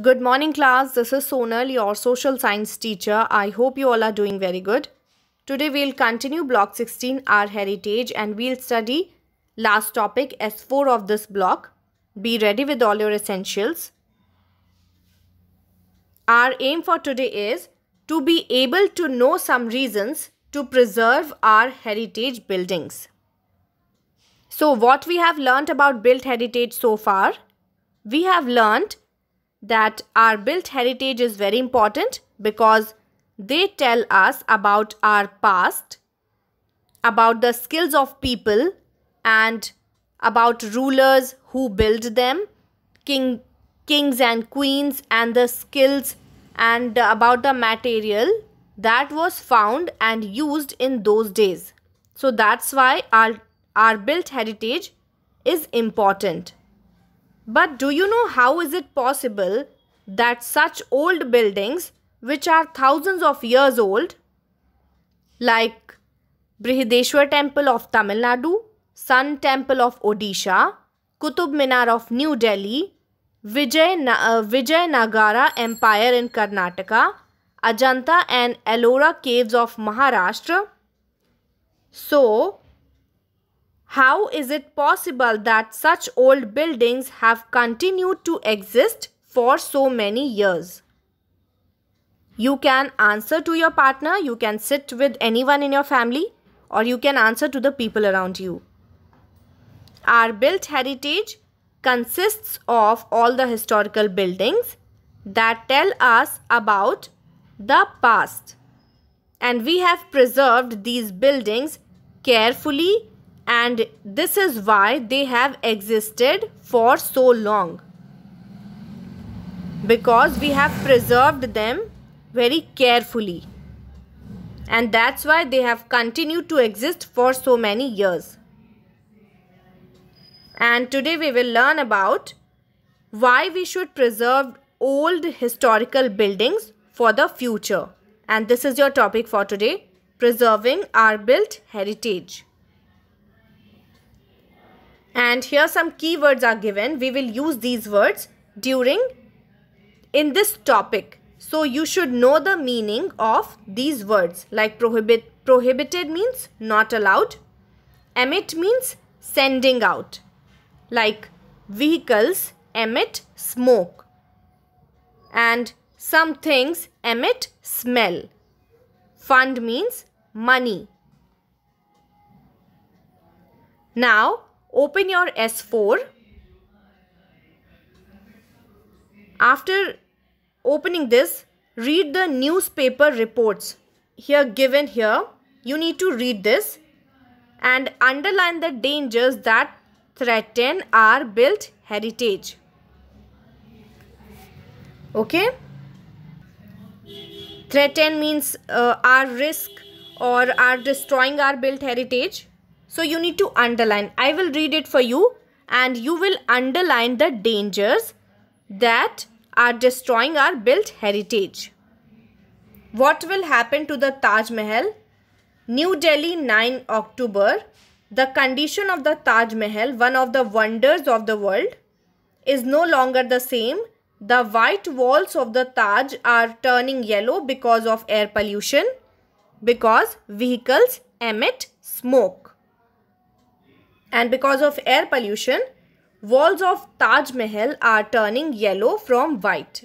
Good morning class, this is Sonal, your social science teacher. I hope you all are doing very good. Today we'll continue block 16, our heritage and we'll study last topic S4 of this block. Be ready with all your essentials. Our aim for today is to be able to know some reasons to preserve our heritage buildings. So what we have learnt about built heritage so far? We have learnt that our built heritage is very important because they tell us about our past, about the skills of people, and about rulers who built them, king, kings and queens, and the skills and about the material that was found and used in those days. So that's why our, our built heritage is important. But do you know how is it possible that such old buildings which are thousands of years old like Brihadeshwar temple of Tamil Nadu, Sun temple of Odisha, Qutub Minar of New Delhi, Vijay, uh, Empire in Karnataka, Ajanta and Ellora caves of Maharashtra. So, how is it possible that such old buildings have continued to exist for so many years? You can answer to your partner, you can sit with anyone in your family, or you can answer to the people around you. Our built heritage consists of all the historical buildings that tell us about the past. And we have preserved these buildings carefully and this is why they have existed for so long because we have preserved them very carefully and that's why they have continued to exist for so many years and today we will learn about why we should preserve old historical buildings for the future and this is your topic for today preserving our built heritage and here some keywords are given we will use these words during in this topic so you should know the meaning of these words like prohibit prohibited means not allowed emit means sending out like vehicles emit smoke and some things emit smell fund means money now open your S4. After opening this, read the newspaper reports here given here. You need to read this and underline the dangers that threaten our built heritage. Okay? Threaten means uh, our risk or are destroying our built heritage. So you need to underline. I will read it for you and you will underline the dangers that are destroying our built heritage. What will happen to the Taj Mahal? New Delhi 9 October. The condition of the Taj Mahal, one of the wonders of the world, is no longer the same. The white walls of the Taj are turning yellow because of air pollution, because vehicles emit smoke and because of air pollution, walls of Taj Mahal are turning yellow from white.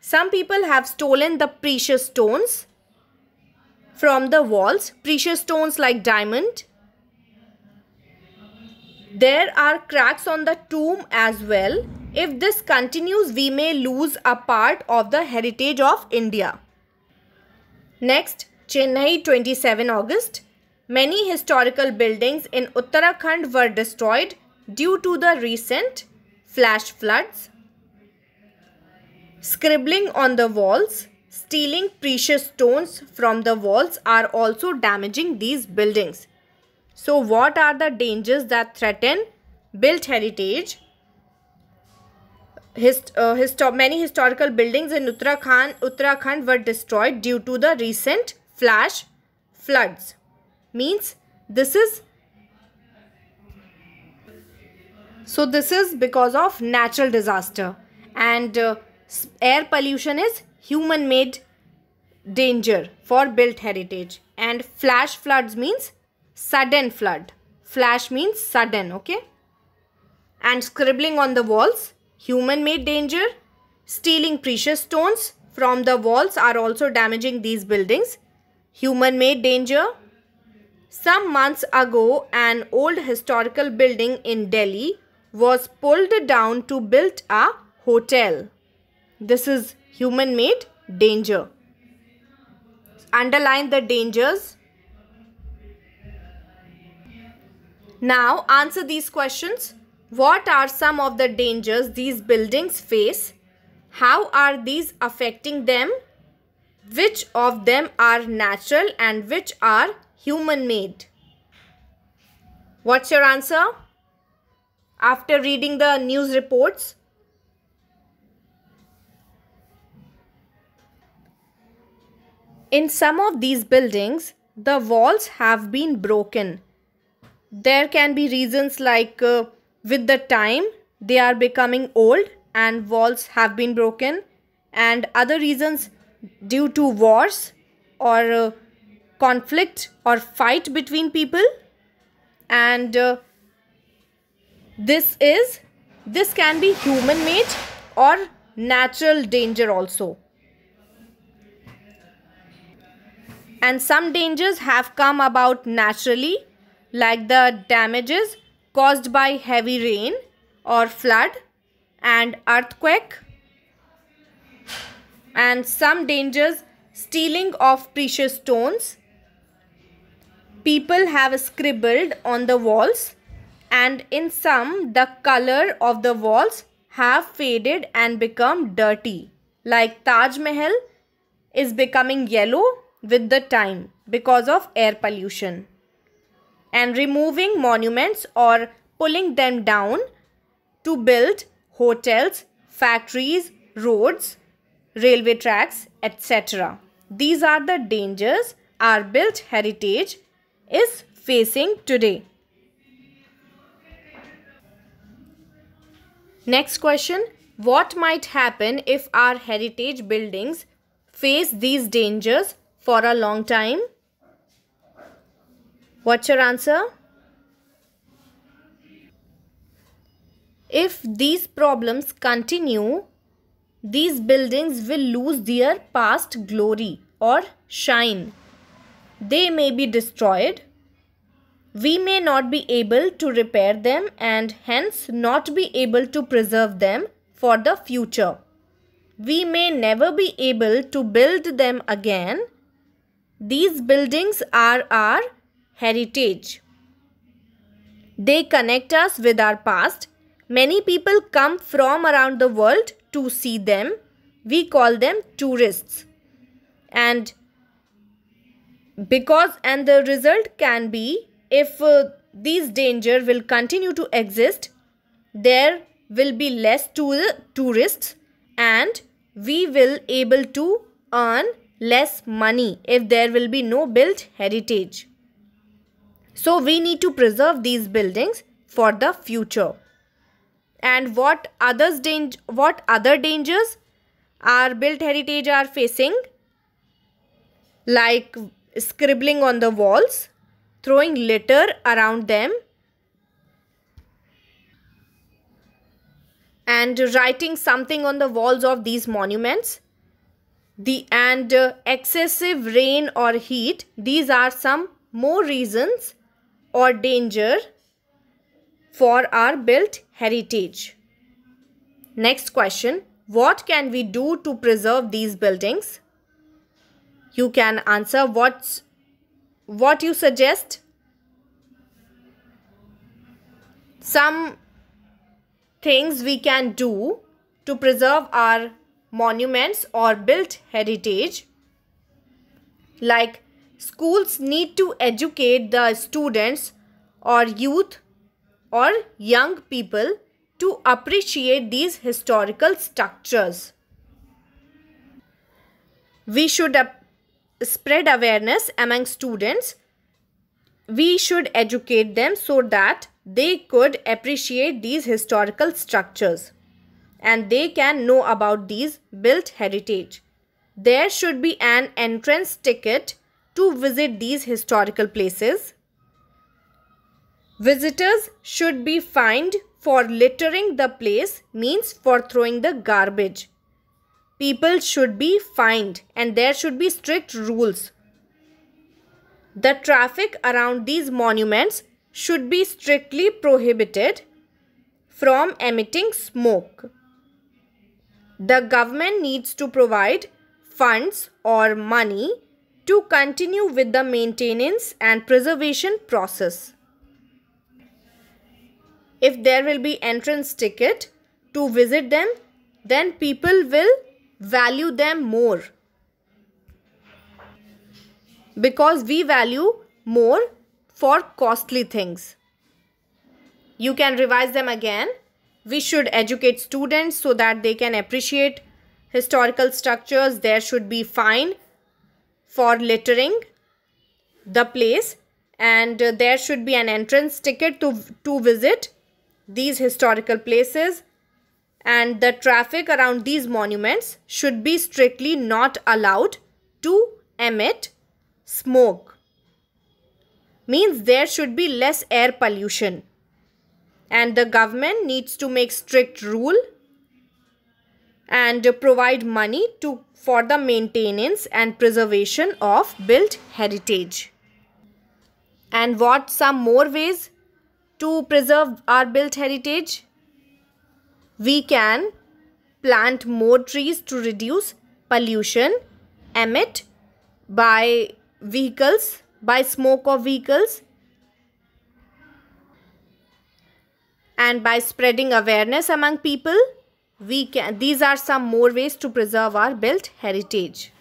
Some people have stolen the precious stones from the walls, precious stones like diamond. There are cracks on the tomb as well. If this continues, we may lose a part of the heritage of India. Next, Chennai 27 August Many historical buildings in Uttarakhand were destroyed due to the recent flash floods. Scribbling on the walls, stealing precious stones from the walls are also damaging these buildings. So what are the dangers that threaten built heritage? Hist uh, histo many historical buildings in Uttarakhand, Uttarakhand were destroyed due to the recent flash floods means this is so this is because of natural disaster and uh, air pollution is human made danger for built heritage and flash floods means sudden flood flash means sudden okay and scribbling on the walls human made danger stealing precious stones from the walls are also damaging these buildings human made danger some months ago, an old historical building in Delhi was pulled down to build a hotel. This is human made danger. Underline the dangers. Now answer these questions. What are some of the dangers these buildings face? How are these affecting them? Which of them are natural and which are human made. What's your answer? After reading the news reports, In some of these buildings, the walls have been broken. There can be reasons like uh, with the time, they are becoming old and walls have been broken and other reasons due to wars or uh, conflict or fight between people and uh, this is this can be human made or natural danger also and some dangers have come about naturally like the damages caused by heavy rain or flood and earthquake and some dangers stealing of precious stones people have scribbled on the walls and in some the color of the walls have faded and become dirty like Taj Mahal is becoming yellow with the time because of air pollution and removing monuments or pulling them down to build hotels, factories, roads, railway tracks, etc. These are the dangers our built heritage is facing today. Next question. What might happen if our heritage buildings face these dangers for a long time? What's your answer? If these problems continue, these buildings will lose their past glory or shine. They may be destroyed. We may not be able to repair them and hence not be able to preserve them for the future. We may never be able to build them again. These buildings are our heritage. They connect us with our past. Many people come from around the world to see them. We call them tourists. And because and the result can be if uh, these danger will continue to exist there will be less tour uh, tourists and we will able to earn less money if there will be no built heritage so we need to preserve these buildings for the future and what others what other dangers our built heritage are facing like scribbling on the walls, throwing litter around them and writing something on the walls of these monuments. The and uh, excessive rain or heat, these are some more reasons or danger for our built heritage. Next question, what can we do to preserve these buildings? you can answer what's what you suggest some things we can do to preserve our monuments or built heritage like schools need to educate the students or youth or young people to appreciate these historical structures we should spread awareness among students. We should educate them so that they could appreciate these historical structures and they can know about these built heritage. There should be an entrance ticket to visit these historical places. Visitors should be fined for littering the place means for throwing the garbage people should be fined and there should be strict rules. The traffic around these monuments should be strictly prohibited from emitting smoke. The government needs to provide funds or money to continue with the maintenance and preservation process. If there will be entrance ticket to visit them, then people will value them more because we value more for costly things. You can revise them again. We should educate students so that they can appreciate historical structures. There should be fine for littering the place and uh, there should be an entrance ticket to, to visit these historical places and the traffic around these monuments should be strictly not allowed to emit smoke. Means there should be less air pollution. And the government needs to make strict rule and provide money to for the maintenance and preservation of built heritage. And what some more ways to preserve our built heritage? We can plant more trees to reduce pollution emit by vehicles, by smoke of vehicles and by spreading awareness among people. We can, these are some more ways to preserve our built heritage.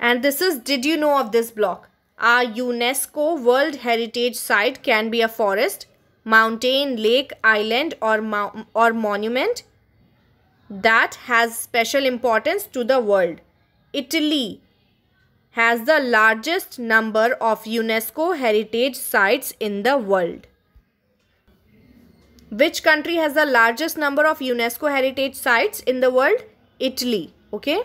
And this is, did you know of this block? Our UNESCO World Heritage Site can be a forest mountain, lake, island or, or monument that has special importance to the world. Italy has the largest number of UNESCO heritage sites in the world. Which country has the largest number of UNESCO heritage sites in the world? Italy. Okay.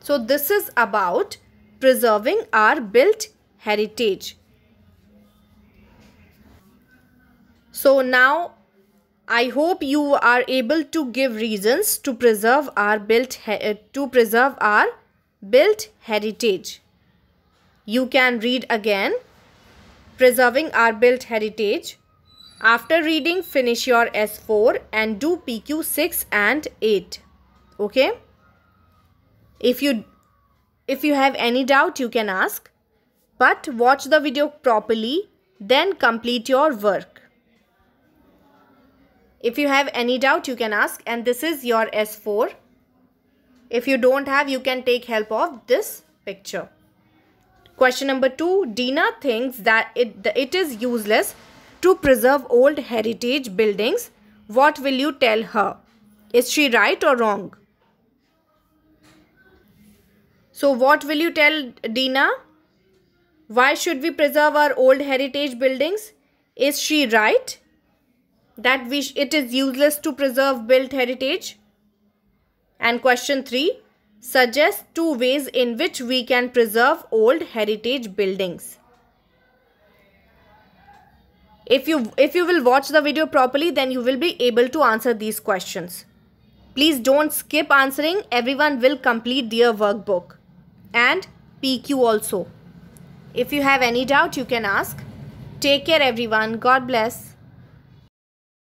So this is about preserving our built heritage. So now I hope you are able to give reasons to preserve our built uh, to preserve our built heritage. You can read again preserving our built heritage. After reading finish your S4 and do PQ6 and 8. Okay? If you if you have any doubt you can ask but watch the video properly then complete your work. If you have any doubt, you can ask. And this is your S4. If you don't have, you can take help of this picture. Question number two, Dina thinks that it, it is useless to preserve old heritage buildings. What will you tell her? Is she right or wrong? So what will you tell Dina? Why should we preserve our old heritage buildings? Is she right? that we it is useless to preserve built heritage? And question 3. Suggest two ways in which we can preserve old heritage buildings. If you, if you will watch the video properly, then you will be able to answer these questions. Please don't skip answering. Everyone will complete their workbook. And PQ also. If you have any doubt, you can ask. Take care everyone. God bless.